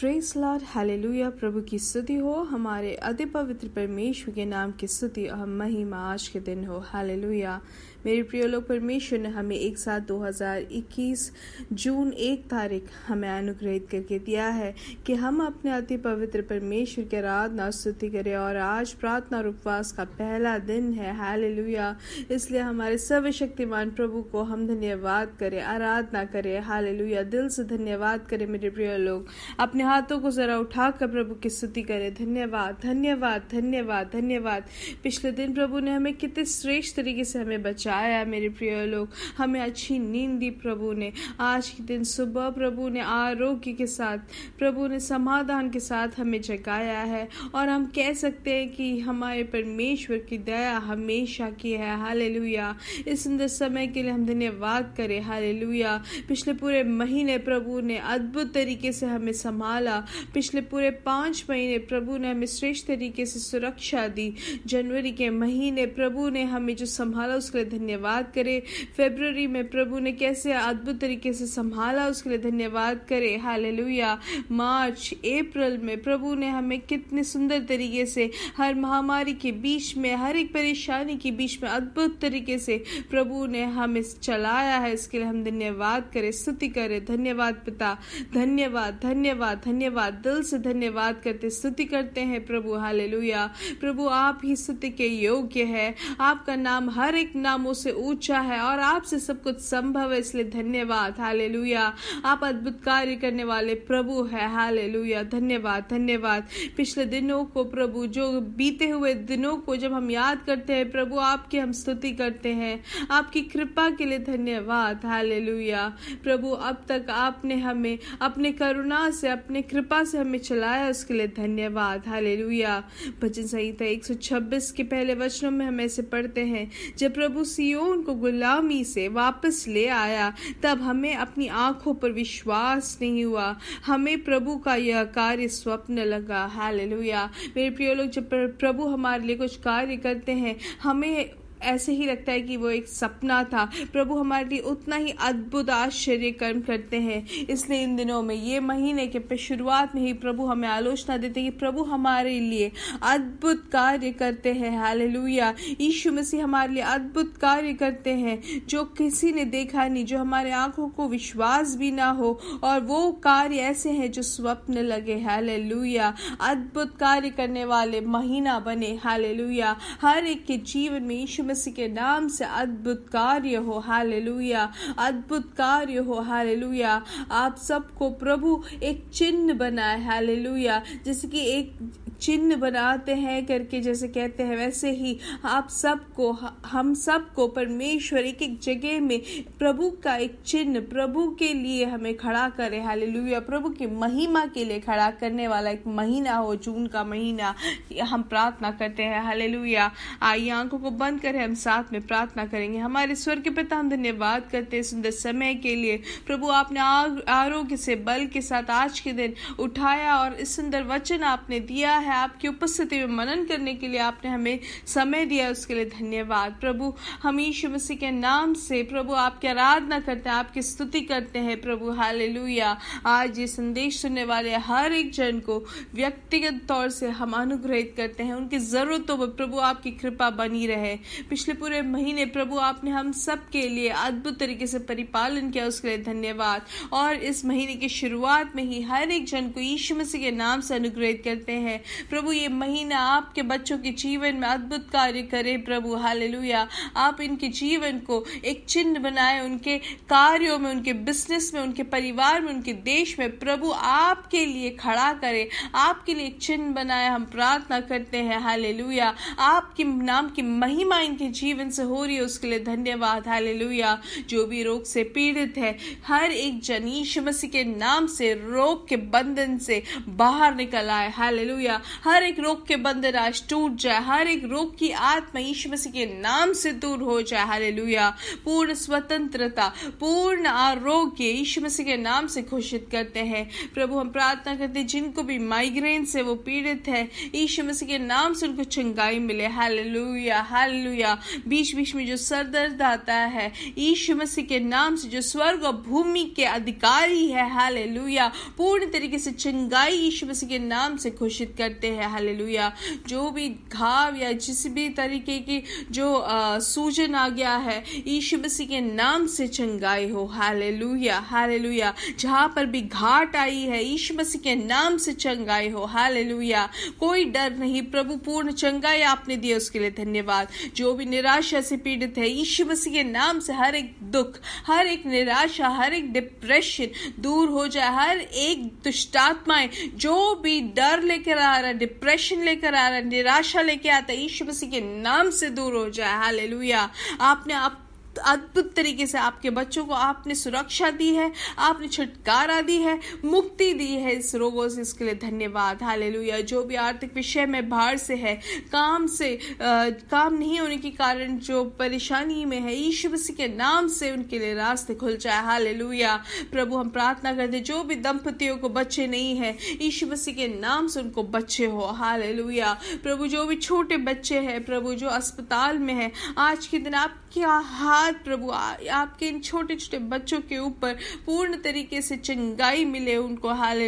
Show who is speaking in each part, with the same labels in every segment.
Speaker 1: Press Lord hallelujah प्रभु की स्तुति हो हमारे अति पवित्र परमेश्वर के नाम की स्तुति और महिमा आज के दिन हो हालेलुया मेरे प्रिय लोग परमेश्वर ने हमें एक साथ 2021 जून एक तारीख हमें अनुग्रहित करके दिया है कि हम अपने अति पवित्र परमेश्वर की आराधना स्तुति करें और आज प्रार्थना और उपवास का पहला दिन है हालेलुया इसलिए हमारे सर्वशक्तिमान प्रभु को हम धन्यवाद करें आराधना करें हालेलुया दिल से धन्यवाद करें मेरे प्रिय लोग अपने हाथों को ज़रा उठाकर प्रभु की स्तुति करें धन्यवाद धन्यवाद धन्यवाद धन्यवाद पिछले दिन प्रभु ने हमें कितने श्रेष्ठ तरीके से हमें बचा बचाया मेरे प्रिय लोग हमें अच्छी नींद दी प्रभु ने आज के दिन सुबह प्रभु ने आरोग्य के साथ प्रभु ने समाधान के साथ हमें जगाया है और हम कह सकते हैं कि हमारे परमेश्वर की दया हमेशा की है हाल इस सुंदर समय के लिए हम धन्यवाद करें हाल पिछले पूरे महीने प्रभु ने अद्भुत तरीके से हमें संभाला पिछले पूरे पाँच महीने प्रभु ने हमें श्रेष्ठ तरीके से सुरक्षा दी जनवरी के महीने प्रभु ने हमें जो संभाला उसके लिए धन्यवाद करें फेबररी में प्रभु ने कैसे अद्भुत तरीके से संभाला उसके लिए धन्यवाद करें हाल मार्च अप्रैल में प्रभु ने हमें कितने सुंदर तरीके से हर महामारी के बीच में हर एक परेशानी के बीच में अद्भुत तरीके से प्रभु ने हमें चलाया है इसके लिए हम धन्यवाद करें स्तुति करें धन्यवाद पिता धन्यवाद धन्यवाद धन्यवाद दिल से धन्यवाद करते स्तुति करते हैं प्रभु हाल प्रभु आप ही स्तुति के योग्य है आपका नाम हर एक नाम मुझसे ऊंचा है और आपसे सब कुछ संभव है इसलिए धन्यवाद हाले आप अद्भुत कार्य करने वाले प्रभु है हाले धन्यवाद धन्यवाद पिछले दिनों को प्रभु जो बीते हुए दिनों को जब हम याद करते हैं प्रभु आपकी हम स्तुति करते हैं आपकी कृपा के लिए धन्यवाद हाले प्रभु अब तक आपने हमें अपने करुणा से अपने कृपा से हमें चलाया उसके लिए धन्यवाद हाले लुया भजन संहिता एक के पहले वचनों में हम ऐसे पढ़ते हैं जब प्रभु सियोन को गुलामी से वापस ले आया तब हमें अपनी आंखों पर विश्वास नहीं हुआ हमें प्रभु का यह कार्य स्वप्न लगा हालेलुया मेरे प्रिय लोग जब प्रभु हमारे लिए कुछ कार्य करते हैं हमें ऐसे ही लगता है कि वो एक सपना था प्रभु हमारे लिए उतना ही अद्भुत आश्चर्य कर्म करते हैं इसलिए इन दिनों में ये महीने के शुरुआत में ही प्रभु हमें आलोचना देते हैं कि प्रभु हमारे लिए अद्भुत कार्य करते हैं हालेलुया यीशु मसीह हमारे लिए अद्भुत कार्य करते हैं जो किसी ने देखा नहीं जो हमारे आंखों को विश्वास भी ना हो और वो कार्य ऐसे हैं जो स्वप्न लगे हाले अद्भुत कार्य करने वाले महीना बने हाल हर एक के जीवन में ईश्वर मसीह के नाम से अद्भुत कार्य हो हाल लुया अद्भुत कार्य हो हाल लुया आप सबको प्रभु एक चिन्ह बनाए लुया जैसे कि एक चिन्ह बनाते हैं करके जैसे कहते हैं वैसे ही आप सबको हम सबको परमेश्वर एक एक जगह में प्रभु का एक चिन्ह प्रभु के लिए हमें खड़ा करे हाल लुया प्रभु की महिमा के लिए खड़ा करने वाला एक महीना हो जून का महीना हम प्रार्थना करते हैं हाल लुया आइए आंखों को बंद करें है हम साथ में प्रार्थना करेंगे हमारे स्वर के पिता हम धन्यवाद करते हैं सुंदर समय के लिए प्रभु आपने आरोग्य से बल के साथ आज के दिन उठाया और इस सुंदर वचन आपने दिया है आपकी उपस्थिति में मनन करने के लिए आपने हमें समय दिया उसके लिए धन्यवाद प्रभु हम ईशु मसीह के नाम से प्रभु आपकी आराधना करते हैं आपकी स्तुति करते हैं प्रभु हालेलुया आज ये संदेश सुनने वाले हर एक जन को व्यक्तिगत तौर से हम अनुग्रहित करते हैं उनकी ज़रूरतों पर प्रभु आपकी कृपा बनी रहे पिछले पूरे महीने प्रभु आपने हम सब के लिए अद्भुत तरीके से परिपालन किया उसके लिए धन्यवाद और इस महीने की शुरुआत में ही हर एक जन को यीशु मसीह के नाम से अनुग्रहित करते हैं प्रभु ये महीना आपके बच्चों के जीवन में अद्भुत कार्य करे प्रभु हाल आप इनके जीवन को एक चिन्ह बनाए उनके कार्यों में उनके बिजनेस में उनके परिवार में उनके देश में प्रभु आपके लिए खड़ा करे आपके लिए एक चिन्ह बनाए हम प्रार्थना करते हैं हाल आपके नाम की महिमा इनके के जीवन से हो रही है उसके लिए धन्यवाद हालेलुया जो भी रोग से पीड़ित है हर एक जन मसीह के नाम से रोग के बंधन से बाहर निकल आए हालेलुया हर एक रोग के बंधन आज टूट जाए हर एक रोग की आत्मा ईश मसीह के नाम से दूर हो जाए हालेलुया पूर्ण स्वतंत्रता पूर्ण आरोग्य ईश मसीह के नाम से घोषित करते हैं प्रभु हम प्रार्थना करते जिनको भी माइग्रेन से वो पीड़ित है ईश मसीह के नाम से उनको चंगाई मिले हालेलुया हालेलुया होगा बीच बीच में जो सर दर्द आता है यीशु मसीह के नाम से जो स्वर्ग और भूमि के अधिकारी है हाले पूर्ण तरीके से चंगाई यीशु मसीह के नाम से घोषित करते हैं हाले जो भी घाव या जिस भी तरीके की जो आ, सूजन आ गया है यीशु मसीह के नाम से चंगाई हो हाले लुया हाले लुया पर भी घाट आई है यीशु मसीह के नाम से चंगाई हो हाले कोई डर नहीं प्रभु पूर्ण चंगाई आपने दिया उसके लिए धन्यवाद जो भी निराशा से पीड़ित है यीशु मसीह के नाम से हर एक दुख हर एक निराशा हर एक डिप्रेशन दूर हो जाए हर एक दुष्टात्माएं जो भी डर लेकर आ रहा है डिप्रेशन लेकर आ रहा है निराशा लेकर आता है यीशु मसीह के नाम से दूर हो जाए हाल आपने आप अद्भुत तरीके से आपके बच्चों को आपने सुरक्षा दी है आपने छुटकारा दी है मुक्ति दी है इस रोगों से इसके लिए धन्यवाद हालेलुया जो भी आर्थिक विषय में बाहर से है काम से आ, काम नहीं होने के कारण जो परेशानी में है ईश्वर मसीह के नाम से उनके लिए रास्ते खुल जाए हालेलुया प्रभु हम प्रार्थना करते जो भी दंपतियों को बच्चे नहीं है ईश्वसी के नाम से उनको बच्चे हो हाल प्रभु जो भी छोटे बच्चे हैं प्रभु जो अस्पताल में है आज के दिन आपके हाथ आज प्रभु आपके इन छोटे छोटे बच्चों के ऊपर पूर्ण तरीके से चंगाई मिले उनको हाल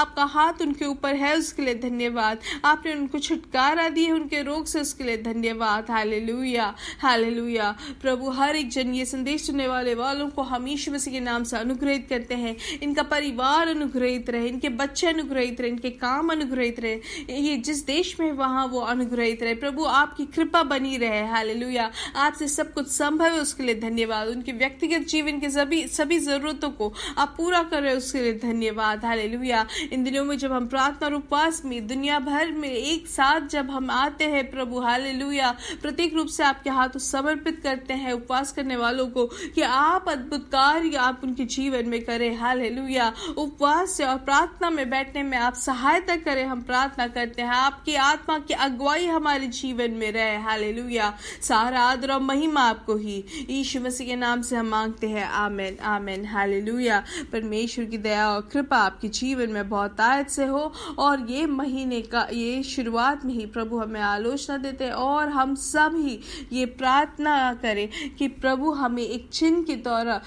Speaker 1: आपका हाथ उनके ऊपर है उसके लिए धन्यवाद आपने उनको छुटकारा दी है उनके रोग से उसके लिए धन्यवाद हाल लुया प्रभु हर एक जन ये संदेश सुनने वाले वालों को हमेशा मसीह के नाम से अनुग्रहित करते हैं इनका परिवार अनुग्रहित रहे इनके बच्चे अनुग्रहित रहे इनके काम अनुग्रहित रहे ये जिस देश में वहां वो अनुग्रहित रहे प्रभु आपकी कृपा बनी रहे हाल आपसे सब कुछ संभव है उसके लिए धन्यवाद उनके व्यक्तिगत जीवन के सभी सभी जरूरतों को आप पूरा कर रहे हो उसके लिए धन्यवाद हाले इन दिनों में जब हम प्रार्थना और उपवास में दुनिया भर में एक साथ जब हम आते हैं प्रभु हाले प्रत्येक रूप से आपके हाथों समर्पित करते हैं उपवास करने वालों को कि आप अद्भुत कार्य आप उनके जीवन में करें हाल उपवास से और प्रार्थना में बैठने में आप सहायता करें हम प्रार्थना करते हैं आपकी आत्मा की अगुवाई हमारे जीवन में रहे हाल सारा आदर और महिमा आपको ही मसीह यीशु मसीह के नाम से हम मांगते हैं आमेन आमेन हालेलुया परमेश्वर की दया और कृपा आपके जीवन में बहुत आयत से हो और ये महीने का ये शुरुआत में ही प्रभु हमें आलोचना देते और हम सब ये प्रार्थना करें कि प्रभु हमें एक चिन्ह के तौर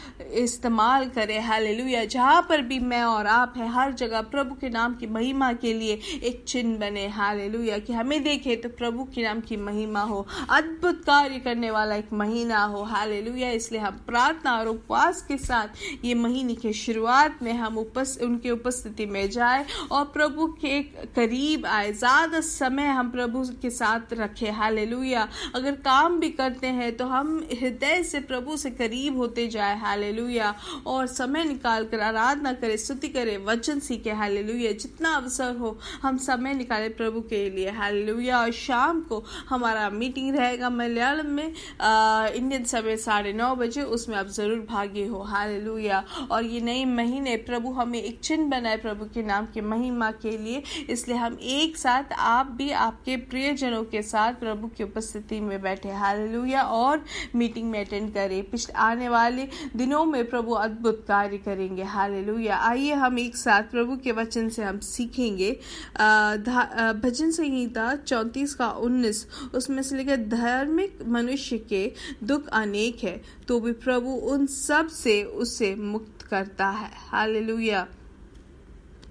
Speaker 1: इस्तेमाल करें लुया जहाँ पर भी मैं और आप है हर जगह प्रभु के नाम की महिमा के लिए एक चिन्ह बने लुया कि हमें देखे तो प्रभु के नाम की महिमा हो अद्भुत कार्य करने वाला एक महीना हो हो हालेलुया इसलिए हम प्रार्थना और उपवास के साथ ये महीने की शुरुआत में हम उपस उनके उपस्थिति में जाए और प्रभु के करीब आए ज़्यादा समय हम प्रभु के साथ रखें हालेलुया अगर काम भी करते हैं तो हम हृदय से प्रभु से करीब होते जाए हालेलुया और समय निकाल कर आराधना करें स्तुति करें वचन सीखे हालेलुया जितना अवसर हो हम समय निकालें प्रभु के लिए हालेलुया और शाम को हमारा मीटिंग रहेगा मलयालम में इंडियन समय साढ़े नौ बजे उसमें आप ज़रूर भागे हो हालेलुया और ये नए महीने प्रभु हमें एक चिन्ह बनाए प्रभु के नाम की महिमा के लिए इसलिए हम एक साथ आप भी आपके प्रियजनों के साथ प्रभु की उपस्थिति में बैठे हाल और मीटिंग में अटेंड करें पिछले आने वाले दिनों में प्रभु अद्भुत कार्य करेंगे हाल आइए हम एक साथ प्रभु के वचन से हम सीखेंगे भजन संहिता चौंतीस का उन्नीस उसमें से लेकर धार्मिक मनुष्य के दुख अनेक है तो भी प्रभु उन सब से उसे मुक्त करता है हालेलुया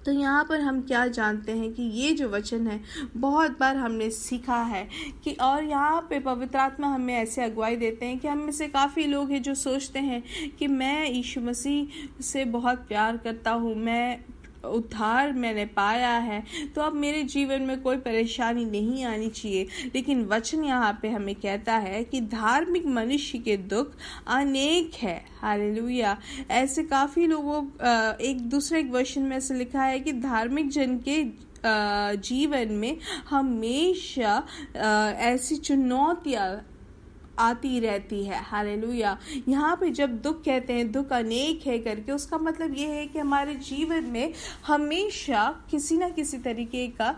Speaker 1: तो यहाँ पर हम क्या जानते हैं कि ये जो वचन है बहुत बार हमने सीखा है कि और यहाँ पे पवित्र आत्मा हमें ऐसे अगुवाई देते हैं कि हम में से काफ़ी लोग हैं जो सोचते हैं कि मैं यीशु मसीह से बहुत प्यार करता हूँ मैं उद्धार मैंने पाया है तो अब मेरे जीवन में कोई परेशानी नहीं आनी चाहिए लेकिन वचन यहाँ पे हमें कहता है कि धार्मिक मनुष्य के दुख अनेक है हालेलुया ऐसे काफ़ी लोगों एक दूसरे क्वेश्चन में ऐसे लिखा है कि धार्मिक जन के जीवन में हमेशा ऐसी चुनौतियाँ आती रहती है लुया यहाँ पे जब दुख कहते हैं दुख अनेक है करके उसका मतलब ये है कि हमारे जीवन में हमेशा किसी ना किसी तरीके का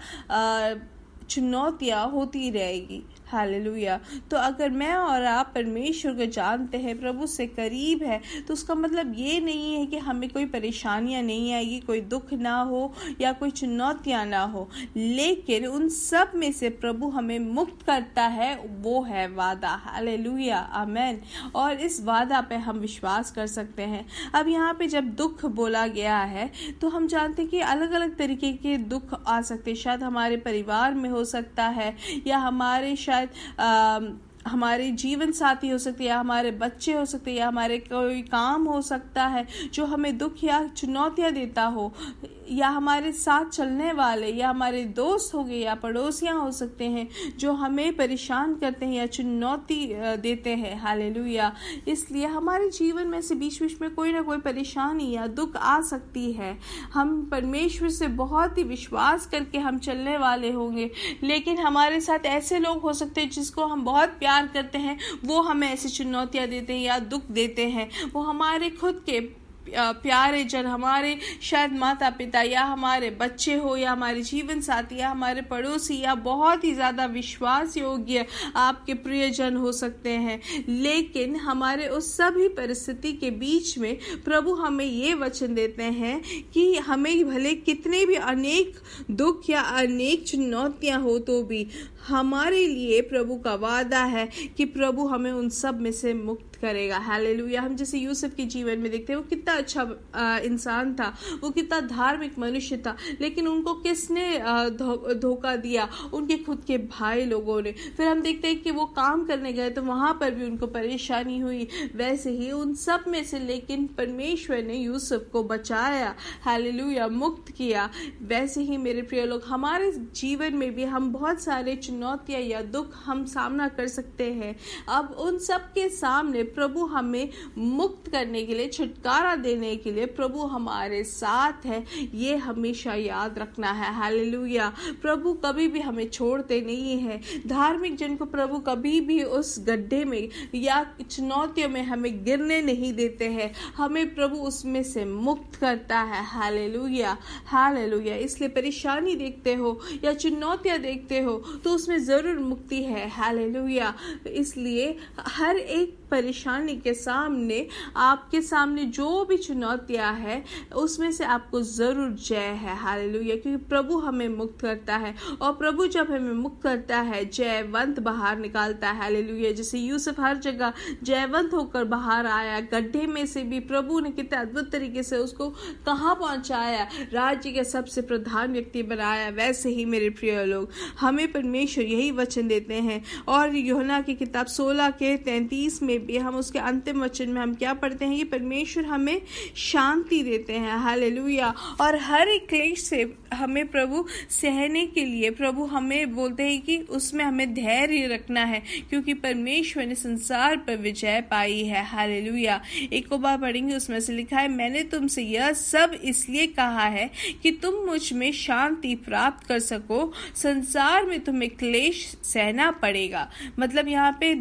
Speaker 1: चुनौतियाँ होती रहेगी हालेलुया तो अगर मैं और आप परमेश्वर को जानते हैं प्रभु से करीब है तो उसका मतलब ये नहीं है कि हमें कोई परेशानियाँ नहीं आएगी कोई दुख ना हो या कोई चुनौतियाँ ना हो लेकिन उन सब में से प्रभु हमें मुक्त करता है वो है वादा हालेलुया आमेन और इस वादा पे हम विश्वास कर सकते हैं अब यहाँ पे जब दुख बोला गया है तो हम जानते हैं कि अलग अलग तरीके के दुख आ सकते शायद हमारे परिवार में हो सकता है या हमारे शायद शायद आ, हमारे जीवन साथी हो सकती है हमारे बच्चे हो सकते हैं हमारे कोई काम हो सकता है जो हमें दुख या चुनौतियां देता हो या हमारे साथ चलने वाले या हमारे दोस्त हो गए या पड़ोसियाँ हो सकते हैं जो हमें परेशान करते हैं या चुनौती देते हैं हालेलुया इसलिए हमारे जीवन में से बीच बीच में कोई ना कोई परेशानी या दुख आ सकती है हम परमेश्वर से बहुत ही विश्वास करके हम चलने वाले होंगे लेकिन हमारे साथ ऐसे लोग हो सकते हैं जिसको हम बहुत प्यार करते हैं वो हमें ऐसी चुनौतियाँ देते हैं या दुख देते हैं वो हमारे खुद के प्यारे जन हमारे शायद माता पिता या हमारे बच्चे हो या हमारे जीवन साथी या हमारे पड़ोसी या बहुत ही ज़्यादा विश्वास योग्य आपके प्रियजन हो सकते हैं लेकिन हमारे उस सभी परिस्थिति के बीच में प्रभु हमें ये वचन देते हैं कि हमें भले कितने भी अनेक दुख या अनेक चुनौतियां हो तो भी हमारे लिए प्रभु का वादा है कि प्रभु हमें उन सब में से मुक्त करेगा हालेलुया हम जैसे यूसुफ के जीवन में देखते हैं वो कितना अच्छा इंसान था वो कितना धार्मिक मनुष्य था लेकिन उनको किसने धोखा दिया उनके खुद के भाई लोगों ने फिर हम देखते हैं कि वो काम करने गए तो वहाँ पर भी उनको परेशानी हुई वैसे ही उन सब में से लेकिन परमेश्वर ने यूसुफ को बचाया हालेलुया मुक्त किया वैसे ही मेरे प्रिय लोग हमारे जीवन में भी हम बहुत सारे चुनौतियाँ या दुख हम सामना कर सकते हैं अब उन सब के सामने प्रभु हमें मुक्त करने के लिए छुटकारा देने के लिए प्रभु हमारे साथ है ये हमेशा याद रखना है हालेलुया प्रभु कभी भी हमें छोड़ते नहीं है धार्मिक जन को प्रभु कभी भी उस गड्ढे में या चुनौतियों में हमें गिरने नहीं देते हैं हमें प्रभु उसमें से मुक्त करता है हालेलुया हालेलुया इसलिए परेशानी देखते हो या चुनौतियां देखते हो तो उसमें ज़रूर मुक्ति है हालेलुया तो इसलिए हर एक परेशानी के सामने आपके सामने जो भी चुनौतियाँ है उसमें से आपको ज़रूर जय है हाल क्योंकि प्रभु हमें मुक्त करता है और प्रभु जब हमें मुक्त करता है जयवंत बाहर निकालता है हाल जैसे यूसुफ हर जगह जयवंत होकर बाहर आया गड्ढे में से भी प्रभु ने कितने अद्भुत तरीके से उसको कहाँ पहुँचाया राज्य के सबसे प्रधान व्यक्ति बनाया वैसे ही मेरे प्रिय लोग हमें परमेश्वर यही वचन देते हैं और योना की किताब सोलह के तैंतीस में भी हम उसके अंतिम वचन में हम क्या पढ़ते हैं कि परमेश्वर हमें शांति देते हैं हालेलुया और हर एक क्लेश से हमें प्रभु सहने के लिए प्रभु हमें बोलते हैं कि उसमें हमें धैर्य रखना है क्योंकि परमेश्वर ने संसार पर विजय पाई है हालेलुया एक बार पढ़ेंगे उसमें से लिखा है मैंने तुमसे यह सब इसलिए कहा है कि तुम मुझ में शांति प्राप्त कर सको संसार में तुम्हें क्लेश सहना पड़ेगा मतलब यहाँ पे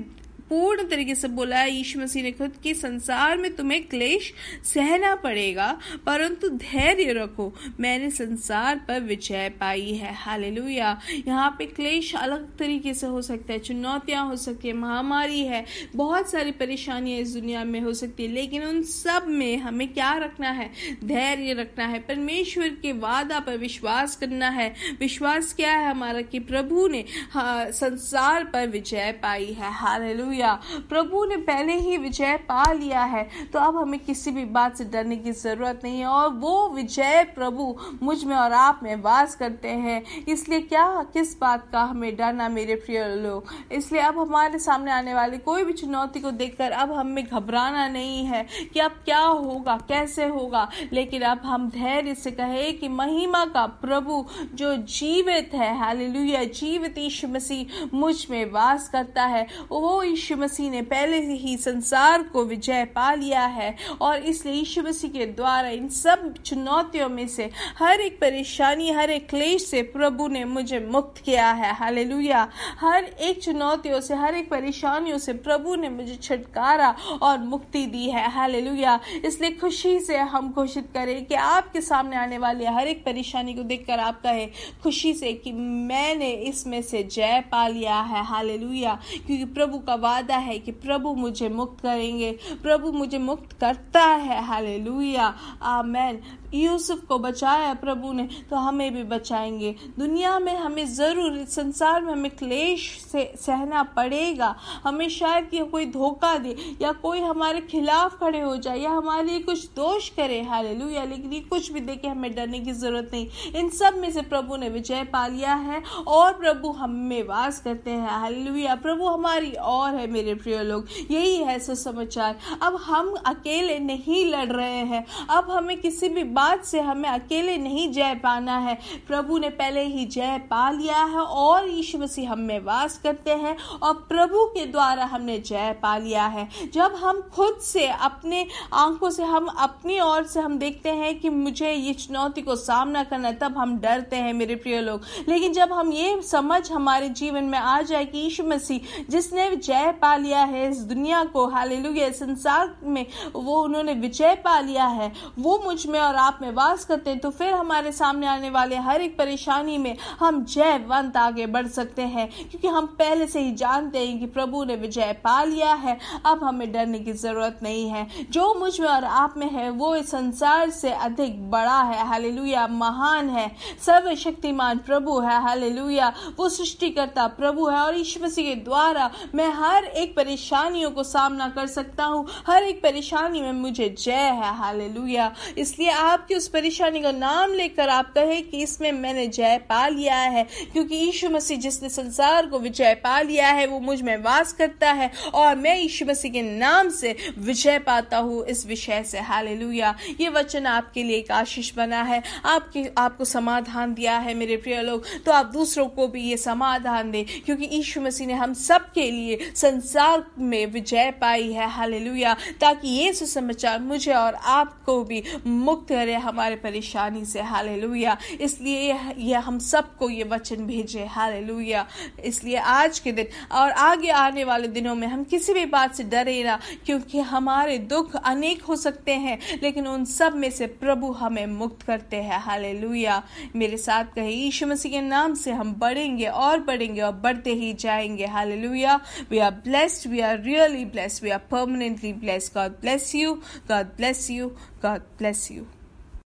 Speaker 1: पूर्ण तरीके से बोला है यीशु मसीह ने खुद कि संसार में तुम्हें क्लेश सहना पड़ेगा परंतु धैर्य रखो मैंने संसार पर विजय पाई है हाल लुया यहाँ पे क्लेश अलग तरीके से हो सकता है चुनौतियाँ हो सकती है महामारी है बहुत सारी परेशानियाँ इस दुनिया में हो सकती है लेकिन उन सब में हमें क्या रखना है धैर्य रखना है परमेश्वर के वादा पर विश्वास करना है विश्वास क्या है हमारा कि प्रभु ने हाँ, संसार पर विजय पाई है हाल हालेलुया प्रभु ने पहले ही विजय पा लिया है तो अब हमें किसी भी बात से डरने की ज़रूरत नहीं है और वो विजय प्रभु मुझ में और आप में वास करते हैं इसलिए क्या किस बात का हमें डरना मेरे प्रिय लोग इसलिए अब हमारे सामने आने वाली कोई भी चुनौती को देखकर अब हमें घबराना नहीं है कि अब क्या होगा कैसे होगा लेकिन अब हम धैर्य से कहे कि महिमा का प्रभु जो जीवित है हालेलुया जीवित ईश्व मसीह मुझ में वास करता है वो यीशु यीशु मसीह ने पहले ही संसार को विजय पा लिया है और इसलिए यीशु मसीह के द्वारा इन सब चुनौतियों में से हर एक परेशानी हर एक क्लेश से प्रभु ने मुझे मुक्त किया है हाले हर एक चुनौतियों से हर एक परेशानियों से प्रभु ने मुझे छुटकारा और मुक्ति दी है हाले इसलिए खुशी से हम घोषित करें कि आपके सामने आने वाली हर एक परेशानी को देखकर आप कहें खुशी से कि मैंने इसमें से जय पा लिया है हाले क्योंकि प्रभु का वादा वादा है कि प्रभु मुझे मुक्त करेंगे प्रभु मुझे मुक्त करता है हाले लुया यूसुफ को बचाया प्रभु ने तो हमें भी बचाएंगे दुनिया में हमें ज़रूर संसार में हमें क्लेश से सहना पड़ेगा हमें शायद यह कोई धोखा दे या कोई हमारे खिलाफ खड़े हो जाए या हमारे लिए कुछ दोष करे हाले लुया लेकिन ये कुछ भी देखे हमें डरने की ज़रूरत नहीं इन सब में से प्रभु ने विजय पा लिया है और प्रभु हम में वास करते हैं हाले प्रभु हमारी और है मेरे प्रिय लोग यही है सुसमाचार अब हम अकेले नहीं लड़ रहे हैं अब हमें किसी भी बात से हमें अकेले नहीं जय पाना है प्रभु ने पहले ही जय पा लिया है और यीशु मसीह हम में वास करते हैं और प्रभु के द्वारा हमने जय पा लिया है जब हम खुद से अपने आंखों से हम अपनी ओर से हम देखते हैं कि मुझे ये चुनौती को सामना करना तब हम डरते हैं मेरे प्रिय लोग लेकिन जब हम ये समझ हमारे जीवन में आ जाए कि यीशु मसीह जिसने जय विजय पा लिया है इस दुनिया को हालेलुया इस संसार में वो उन्होंने विजय पा लिया है वो मुझ में और आप में वास करते हैं तो फिर हमारे सामने आने वाले हर एक परेशानी में हम जयवंत आगे बढ़ सकते हैं क्योंकि हम पहले से ही जानते हैं कि प्रभु ने विजय पा लिया है अब हमें डरने की ज़रूरत नहीं है जो मुझ में और आप में है वो इस संसार से अधिक बड़ा है हालेलुया महान है सर्वशक्तिमान प्रभु है हालेलुया वो सृष्टिकर्ता प्रभु है और ईश्वर के द्वारा मैं हर हर एक परेशानियों को सामना कर सकता हूँ हर एक परेशानी में मुझे जय है हालेलुया इसलिए आपकी उस परेशानी का नाम लेकर आप कहें कि इसमें मैंने जय पा लिया है क्योंकि यीशु मसीह जिसने संसार को विजय पा लिया है वो मुझ में वास करता है और मैं यीशु मसीह के नाम से विजय पाता हूँ इस विषय से हालेलुया ये वचन आपके लिए एक आशीष बना है आपके आपको समाधान दिया है मेरे प्रिय लोग तो आप दूसरों को भी ये समाधान दें क्योंकि यीशु मसीह ने हम सबके लिए संसार में विजय पाई है हालेलुया ताकि ये सुसमाचार मुझे और आपको भी मुक्त करे हमारे परेशानी से हालेलुया इसलिए यह हम सबको ये वचन भेजे हालेलुया इसलिए आज के दिन और आगे आने वाले दिनों में हम किसी भी बात से डरे ना क्योंकि हमारे दुख अनेक हो सकते हैं लेकिन उन सब में से प्रभु हमें मुक्त करते हैं हाले मेरे साथ कहे यीशु मसीह के नाम से हम बढ़ेंगे और बढ़ेंगे और बढ़ते ही जाएंगे हाले we are blessed. We are really blessed. We are permanently blessed. God bless you. God bless you. God bless you.